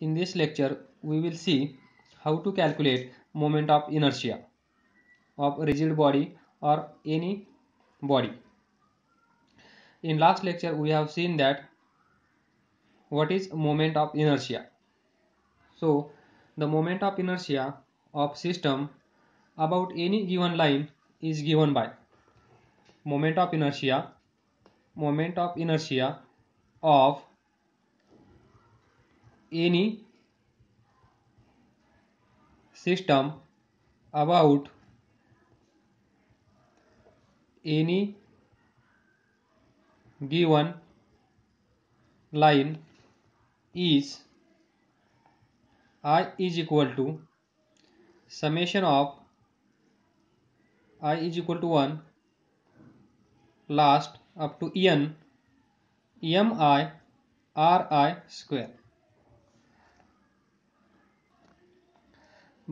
In this lecture, we will see how to calculate moment of inertia of rigid body or any body. In last lecture, we have seen that what is moment of inertia. So, the moment of inertia of system about any given line is given by moment of inertia moment of inertia of any system about any given line is i is equal to summation of i is equal to 1 last up to n m i r i square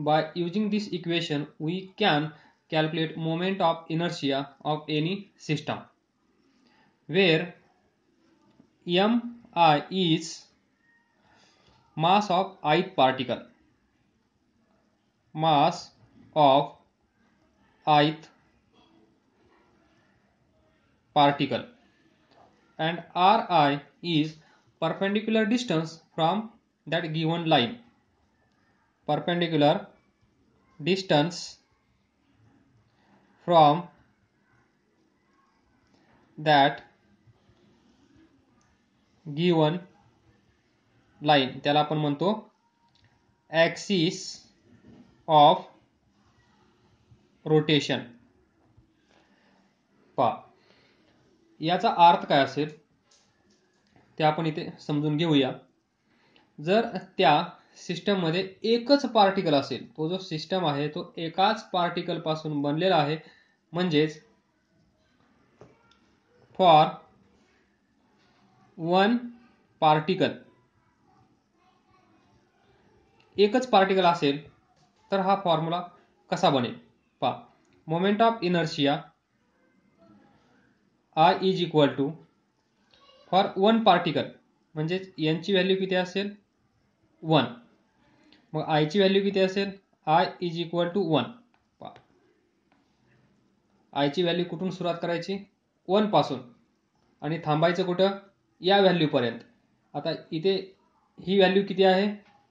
By using this equation, we can calculate moment of inertia of any system where mi is mass of ith particle mass of ith particle and ri is perpendicular distance from that given line perpendicular distance from that given line त्याला आपण म्हणतो axis of rotation पा याचा अर्थ काय असेल ते आपण इथे समजून घेऊया जर त्या सिस्टममध्ये एकच पार्टिकल असेल तो जो सिस्टम आहे तो एकाच पार्टिकल पासून बनलेला आहे म्हणजेच फॉर वन पार्टिकल एकच पार्टिकल असेल तर हा फॉर्म्युला कसा बनेल पा moment of inertia R is equal to for one particle म्हणजेच यांची व्हॅल्यू किती असेल वन मग ची व्हॅल्यू किती असेल I is equal to one ची व्हॅल्यू कुठून सुरुवात करायची वन पासून आणि थांबायचं कुठं या व्हॅल्यू पर्यंत आता इथे ही व्हॅल्यू किती आहे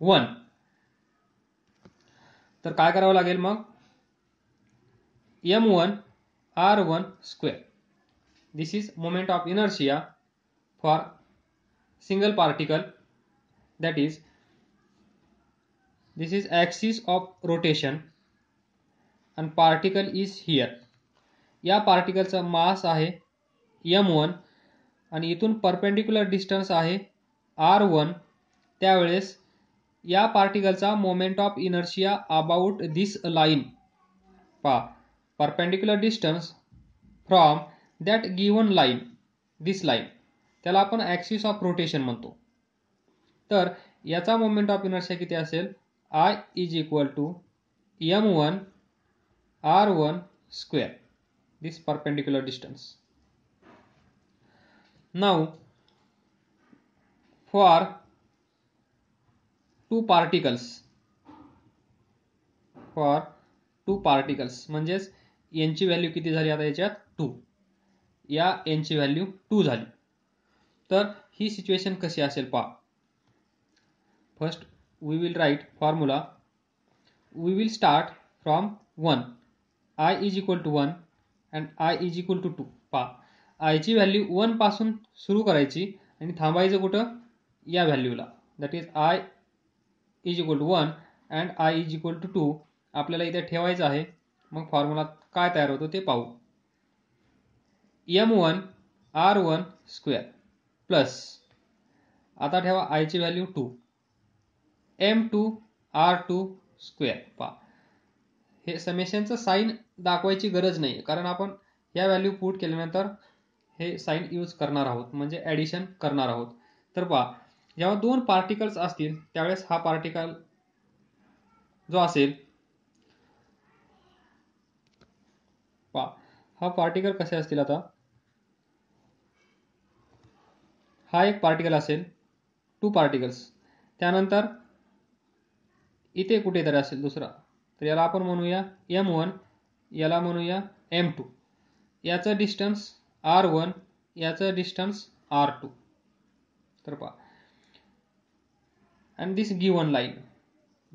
वन तर काय करावं लागेल मग M one R one square this is moment of inertia for single particle that is this is axis of rotation and particle is here या पार्टिकलचा मास आहे यम वन आणि इथून परपेंडिक्युलर डिस्टन्स आहे आर वन त्यावेळेस या पार्टिकलचा moment of inertia about this line पा perpendicular distance from that given line this line त्याला आपण ॲक्सिस ऑफ रोटेशन म्हणतो तर याचा मोमेंट ऑफ इनर्शिया किती असेल I is equal to M one R one square this perpendicular distance now for two particles for two particles म्हणजेच यांची value किती झाली आता याच्यात टू या यांची व्हॅल्यू टू झाली तर ही सिच्युएशन कशी असेल पहा first we will write formula we will start from 1 i is equal to 1 and I is equal to two पा आयची व्हॅल्यू पासून सुरू करायची आणि थांबायचं कुठं या व्हॅल्यूला that is I is equal to one and I is equal to two आपल्याला इथे ठेवायचं आहे मग फॉर्म्युला काय तयार होतो ते पाहू M one R one square plus आता ठेवा ची value two M two R two square पा हे समेशनचं साईन दाखवायची गरज नाही कारण आपण या व्हॅल्यू पुट केल्यानंतर हे साईन यूज करणार आहोत म्हणजे ॲडिशन करणार आहोत तर पहा जेव्हा दोन पार्टिकल्स असतील त्यावेळेस हा पार्टिकल जो असेल पा हा पार्टिकल कसे असतील आता हा एक पार्टिकल असेल टू पार्टिकल्स त्यानंतर इथे कुठेतरी असेल दुसरा तर याला आपण म्हणूया एम वन याला म्हणूया एम टू याचं डिस्टन्स आर वन याचं डिस्टन्स आर टू तर पहा and this given line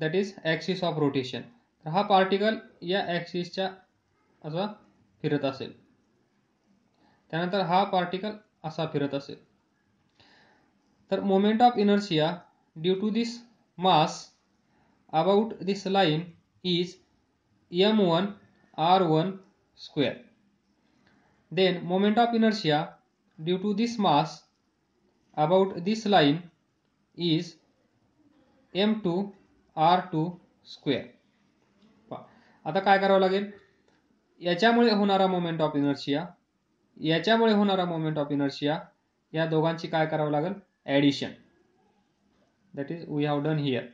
that is axis of rotation तर हा पार्टिकल या ॲक्सिसच्या असा फिरत असेल त्यानंतर हा पार्टिकल असा फिरत असेल तर moment of inertia due to this mass about this line is M one R one square then moment of inertia due to this mass about this line is M two R two square आता काय करावं लागेल याच्यामुळे होणारा moment of inertia याच्यामुळे होणारा moment of inertia या दोघांची काय करावं लागेल addition that is we have done here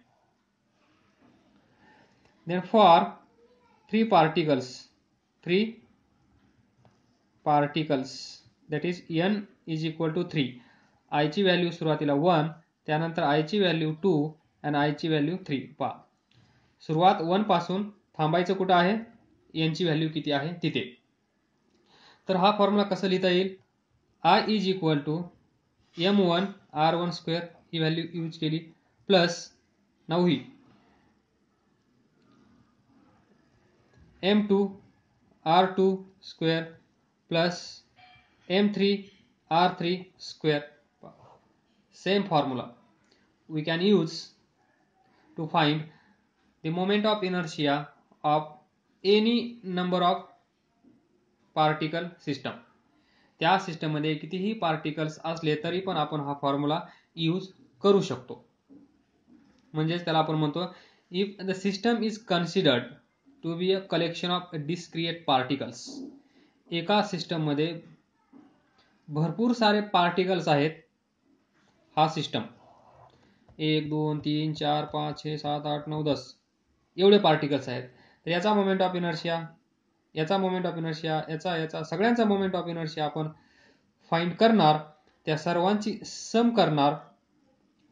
therefore three particles three particles that is n is equal to 3 I ची व्हॅल्यू सुरुवातीला वन त्यानंतर ची व्हॅल्यू टू आणि ची व्हॅल्यू थ्री पा सुरुवात पासून थांबायचं कुठं आहे ची व्हॅल्यू किती आहे तिथे तर हा फॉर्म्युला कसं लिहिता येईल I is equal to M one R one square ही व्हॅल्यू यूज केली प्लस नऊ ही M two R two square plus M three R three square same formula we can use to find the moment of inertia of any number of particle system त्या सिस्टममध्ये कितीही particles असले तरी पण आपण हा फॉर्म्युला यूज करू शकतो म्हणजेच त्याला आपण म्हणतो if the system is considered to be a collection of discrete particles एका सिस्टममध्ये भरपूर सारे पार्टिकल्स आहेत हा सिस्टम एक दोन तीन चार पाच छे सात आठ नऊ दस एवढे पार्टिकल्स आहेत तर याचा मोमेंट ऑफ इनर्शिया याचा मोमेंट ऑफ इनर्शिया याचा याचा सगळ्यांचा मोमेंट ऑफ इनर्शिया आपण फाइंड करणार त्या सर्वांची सम करणार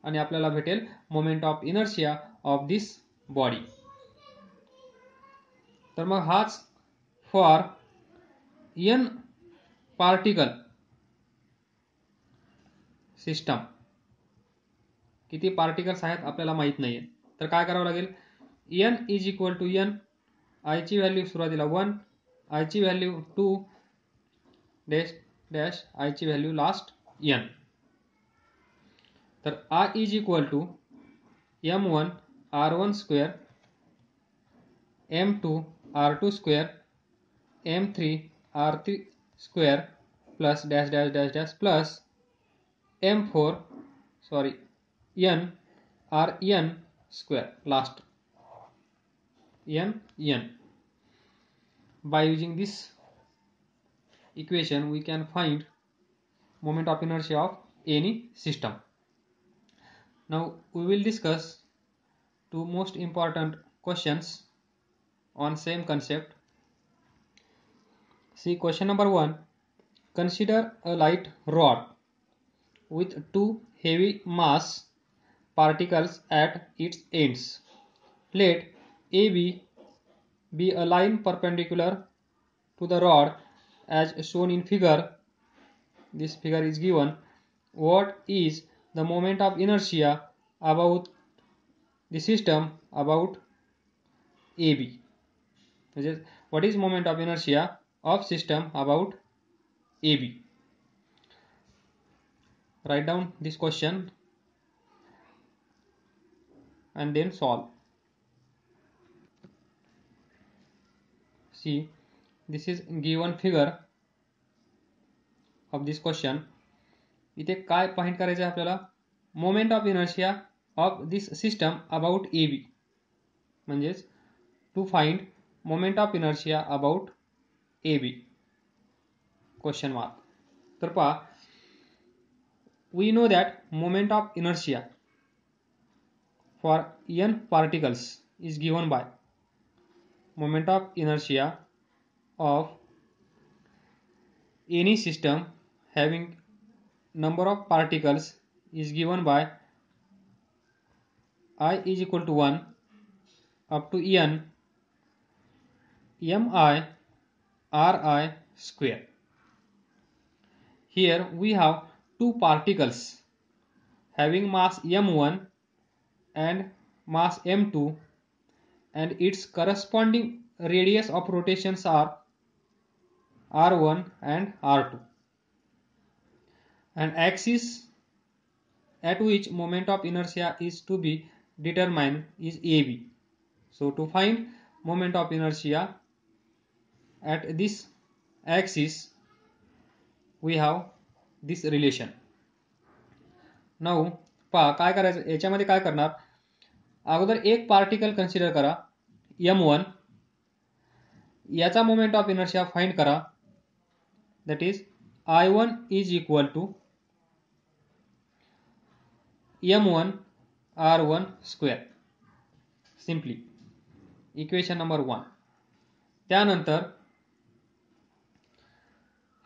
आणि आपल्याला भेटेल moment of inertia of this body तर मग हाच फॉर एन पार्टिकल सिस्टम किती पार्टिकल्स आहेत आपल्याला माहीत नाही तर काय करावं लागेल N is equal to N आयची व्हॅल्यू सुरुवातीला वन आयची व्हॅल्यू टू डॅश डॅश आयची व्हॅल्यू लास्ट एन तर I is equal to M one R one square M two r2 square m3 r3 square plus dash dash dash dash plus m4 sorry n r n square last n n by using this equation we can find moment of inertia of any system now we will discuss two most important questions on same concept. See question number 1. Consider a light rod with two heavy mass particles at its ends. Let AB be a line perpendicular to the rod as shown in figure. This figure is given. What is the moment of inertia about the system about AB? म्हणजे what is moment of inertia of system about A B write this this question and then solve see this is given figure of this question इथे काय point करायचं आहे आपल्याला moment of inertia of this system about A B म्हणजेच to find moment of inertia about AB? Question mark. Kripa, we know that moment of inertia for n particles is given by moment of inertia of any system having number of particles is given by i is equal to 1 up to n miri square. Here we have two particles having mass m1 and mass m2 and its corresponding radius of rotations are r1 and r2 and axis at which moment of inertia is to be determined is AB. So to find moment of inertia at this axis we have this relation नऊ पहा काय करायचं याच्यामध्ये काय करणार अगोदर एक particle consider करा एम वन याचा मोमेंट ऑफ इनर्शिया फाईंड करा that is I one is equal to M one R one square simply equation number one त्यानंतर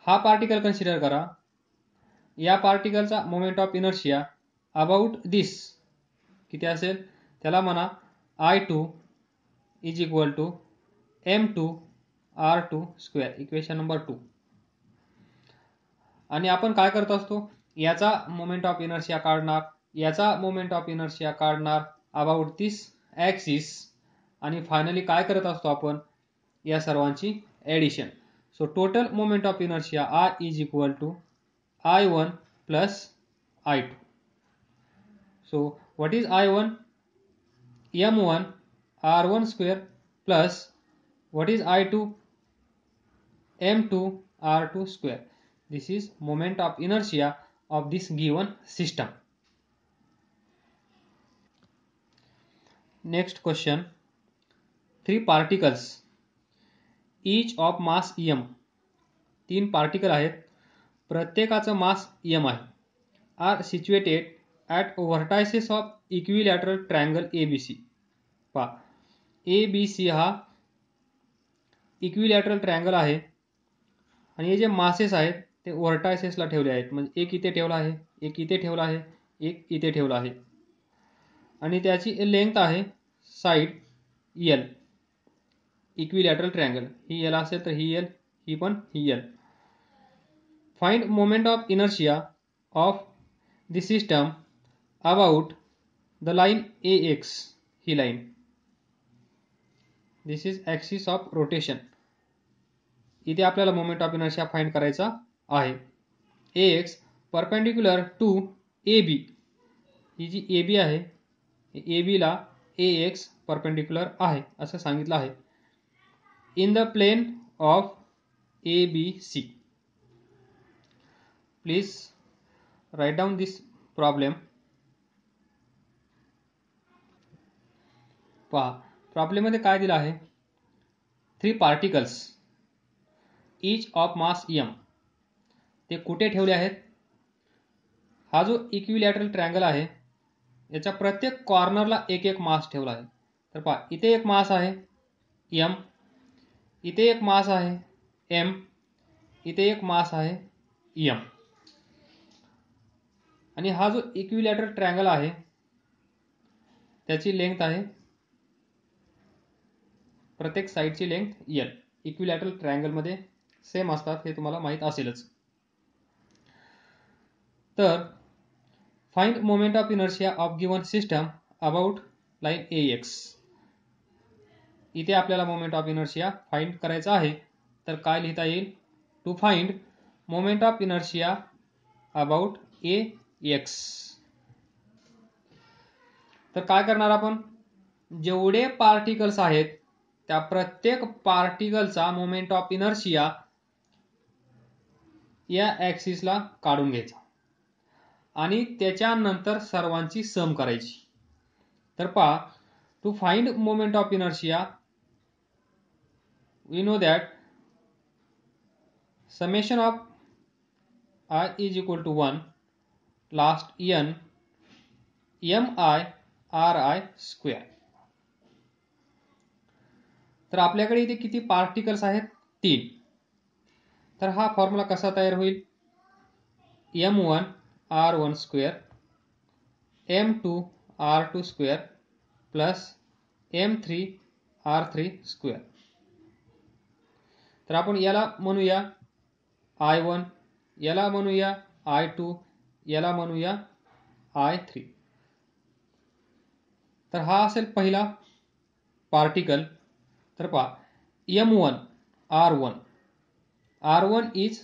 हा पार्टिकल कन्सिडर करा या पार्टिकलचा moment of inertia about this किती असेल त्याला म्हणा I two is equal to M two R two square equation number two आणि आपण काय करत असतो याचा मोमेंट ऑफ इनर्शिया काढणार याचा मोमेंट ऑफ इनर्शिया काढणार अबाउट दिस ॲक्सिस आणि फायनली काय करत असतो आपण या सर्वांची addition So total moment of inertia R is equal to I1 plus I2. So what is I1? M1 R1 square plus what is I2? M2 R2 square. This is moment of inertia of this given system. Next question. Three particles each of mass M तीन particle आहेत प्रत्येकाचं mass M आहे are situated at vertices of equilateral triangle A B C पा A B C हा equilateral triangle आहे आणि हे जे मासेस आहेत ते व्हर्टायसेसला ठेवले आहेत म्हणजे एक इथे ठेवला आहे एक इथे ठेवला आहे एक इथे ठेवला आहे आणि त्याची लेंथ आहे साईड एल इक्विलॅटरल ट्रायंगल ही एल असेल तर ही एल ही पण ही L find moment of inertia of the system about the line A X ही line this is axis of rotation इथे आपल्याला मोमेंट ऑफ इनर्शिया फाइंड करायचा आहे A X perpendicular to A B ही जी ए बी आहे A बीला ए X perpendicular आहे असं सांगितलं आहे in the plane of A B C please write down this problem पहा मध्ये काय दिलं आहे three particles each of mass M ते कुठे ठेवले आहेत हा जो इक्विलॅटरल ट्रँगल आहे याच्या प्रत्येक कॉर्नरला एक एक मास ठेवला आहे तर पहा इथे एक मास आहे यम इथे एक मास आहे एम इथे एक मास आहे यम आणि हा जो इक्विलॅटर ट्रँगल आहे त्याची लेंथ आहे प्रत्येक साईडची लेंथ एल इक्विलॅटरल ट्रँगलमध्ये सेम असतात हे तुम्हाला माहीत असेलच तर find moment of inertia of given system about line A X इथे आपल्याला मोमेंट ऑफ इनर्शिया फाइंड करायचा आहे तर काय लिहिता येईल to find moment of inertia about A X तर काय करणार आपण जेवढे पार्टिकल्स आहेत त्या प्रत्येक पार्टिकलचा मोमेंट ऑफ इनर्शिया या ॲक्सिसला काढून घ्यायचा आणि त्याच्यानंतर सर्वांची सम करायची तर पहा to find moment of inertia we know that summation of i is equal to 1 last n m i r i square तर आपल्याकडे इथे किती पार्टिकल्स आहेत तीन तर हा फॉर्म्युला कसा तयार होईल M one R one square M two R two square plus M three R three square तर आपण याला म्हणूया आय वन याला म्हणूया आय टू याला म्हणूया आय थ्री तर हा असेल पहिला पार्टिकल तर पहा M one R one R one is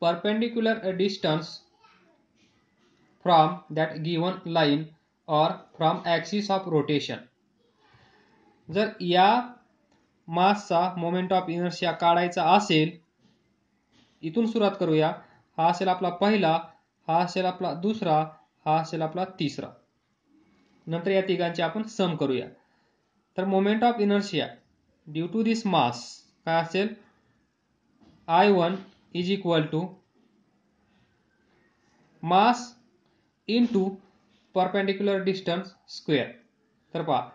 perpendicular distance from that given line or from axis of rotation जर या मासचा मोमेंट ऑफ इनर्शिया काढायचा असेल इथून सुरुवात करूया हा असेल आपला पहिला हा असेल आपला दुसरा हा असेल आपला तिसरा नंतर या तिघांची आपण सम करूया तर moment of inertia due to this mass काय असेल I one is equal to mass into perpendicular distance square तर पहा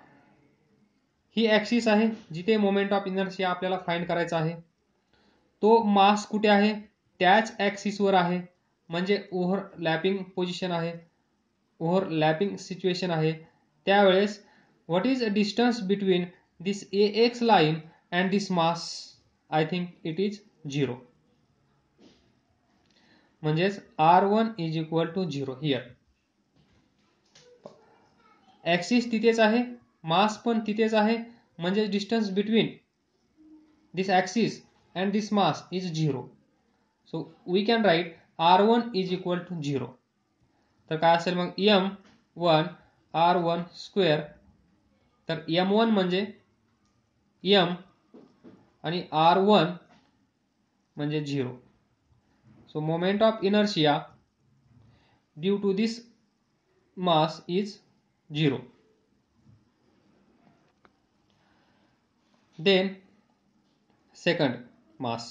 ही ॲक्सिस आहे जिथे मोमेंट ऑफ इनर्शिया आपल्याला फाईंड करायचा आहे तो मास कुठे आहे त्याच ॲक्सिसवर आहे म्हणजे ओव्हर लॅपिंग पोझिशन आहे ओव्हर लॅपिंग सिच्युएशन आहे त्यावेळेस what is a distance between this A X line and this mass I think it is zero म्हणजेच R one is equal to zero here axis तिथेच आहे mass पण तिथेच आहे म्हणजे distance between this axis and this mass is zero so we can write R one is equal to zero तर काय असेल मग M one R one square तर एम वन म्हणजे एम आणि आर वन म्हणजे zero so moment of inertia due to this mass is zero Then second mass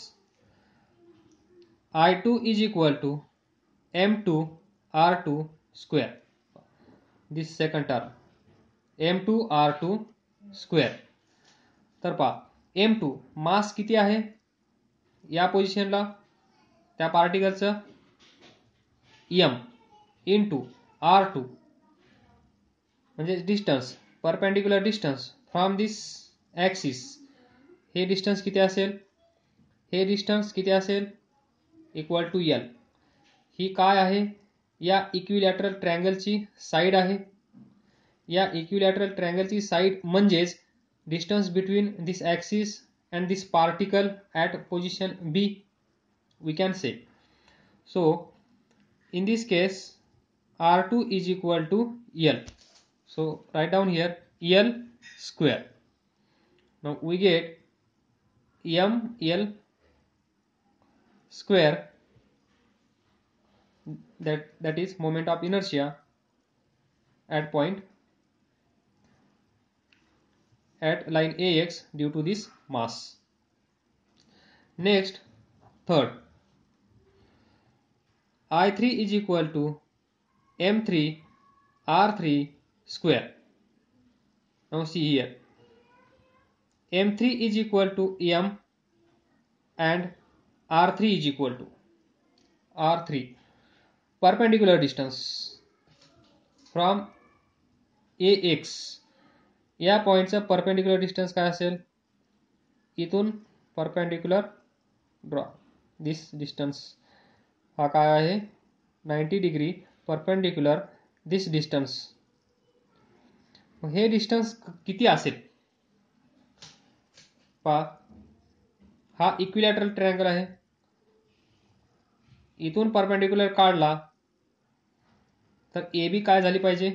I2 is equal to M2 R2 square. This second term M2 R2 square. तर पहा M to mass किती आहे या पोझिशनला त्या पार्टिकलचं M into R two म्हणजे distance perpendicular distance from this axis हे डिस्टन्स कि डिस्टन्स कि इक्वल टू यल हि का है या ट्रैंगल की साइड है या ट्रैंगल की साइड मजेज distance between this axis and this particle at position B we can say so in this case R two is equal to L so write down here L square Now we get m l square that that is moment of inertia at point at line ax due to this mass next third i3 is equal to m3 r3 square now see here M three is equal M3 is equal to M and equal to R three R3 distance from A X या पॉईंटचं perpendicular distance काय असेल इथून perpendicular draw दिस distance हा काय आहे ninety degree perpendicular this distance हे distance किती असेल पहा हा इक्विलॅटरल ट्रायंगल आहे इथून परपेंडिक्युलर काढला तर ए बी काय झाली पाहिजे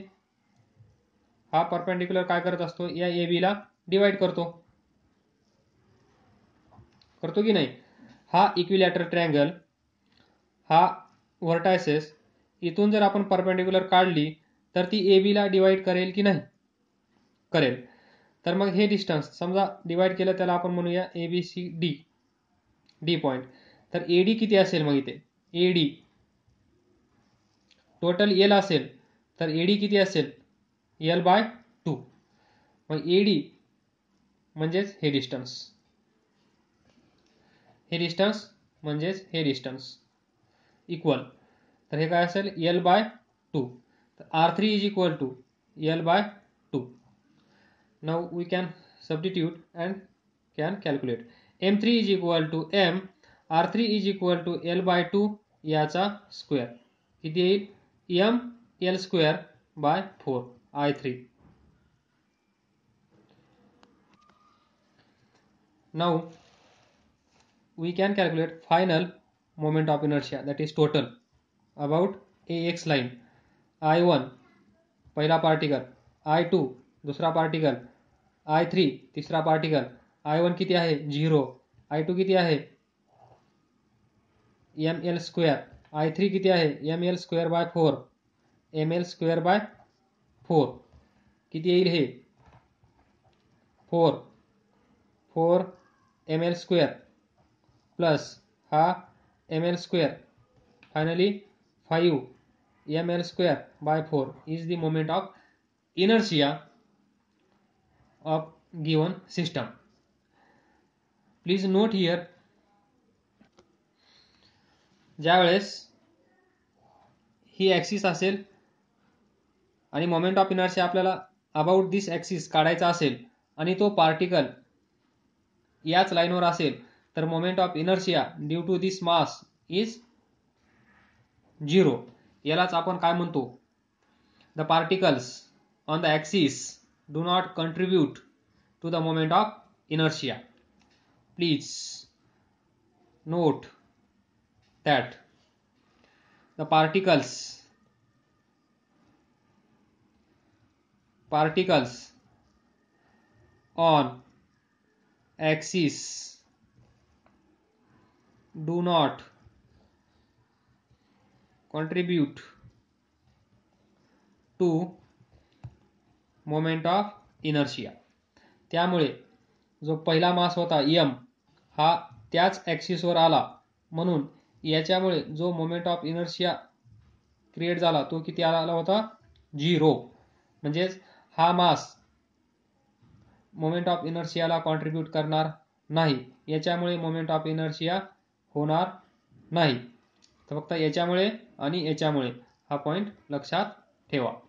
हा परपेंडिक्युलर काय करत असतो या ए ला डिवाइड करतो करतो की नाही हा इक्विलॅटरल ट्रायंगल हा व्हर्टायसेस इथून जर आपण परपेंडिक्युलर काढली तर ती ए ला डिवाइड करेल की नाही करेल तर मग हे डिस्टन्स समजा डिवाईड केलं त्याला आपण म्हणूया A B C D D point तर ए डी किती असेल मग इथे ए डी टोटल एल असेल तर ए डी किती असेल एल बाय टू मग ए डी म्हणजेच हे डिस्टन्स हे डिस्टन्स म्हणजेच हे डिस्टन्स इक्वल तर हे काय असेल एल बाय टू तर R three is equal to L by Now we can substitute and can calculate. M3 is equal to M. R3 is equal to L by two याचा square किती येईल M L square by four I three now we can calculate final moment of inertia that is total about A X line I one पहिला पार्टिकल I two दुसरा पार्टिकल I three तीसरा पार्टिकल I one किती आहे जीरो आय टू किती आहे M L square I three किती आहे M L square by four M L square by four किती येईल हे four four M L square plus हा M L square finally five M L square by four is the moment of inertia of given system. Please note here वेळेस ही axis असेल आणि moment of inertia आपल्याला about this axis काढायचा असेल आणि तो particle याच लाईनवर असेल तर moment of inertia due to this mass is zero यालाच आपण काय म्हणतो the particles on the axis do not contribute to the moment of inertia. Please note that the particles particles on axis do not contribute to moment of inertia त्यामुळे जो पहिला मास होता M हा त्याच ॲक्सिसवर आला म्हणून याच्यामुळे जो मोमेंट ऑफ इनर्शिया क्रिएट झाला तो किती आला होता झिरो म्हणजेच हा मास मोमेंट ऑफ इनर्शियाला कॉन्ट्रीब्यूट करणार नाही याच्यामुळे मोमेंट ऑफ इनर्शिया होणार नाही तर फक्त याच्यामुळे आणि याच्यामुळे हा पॉईंट लक्षात ठेवा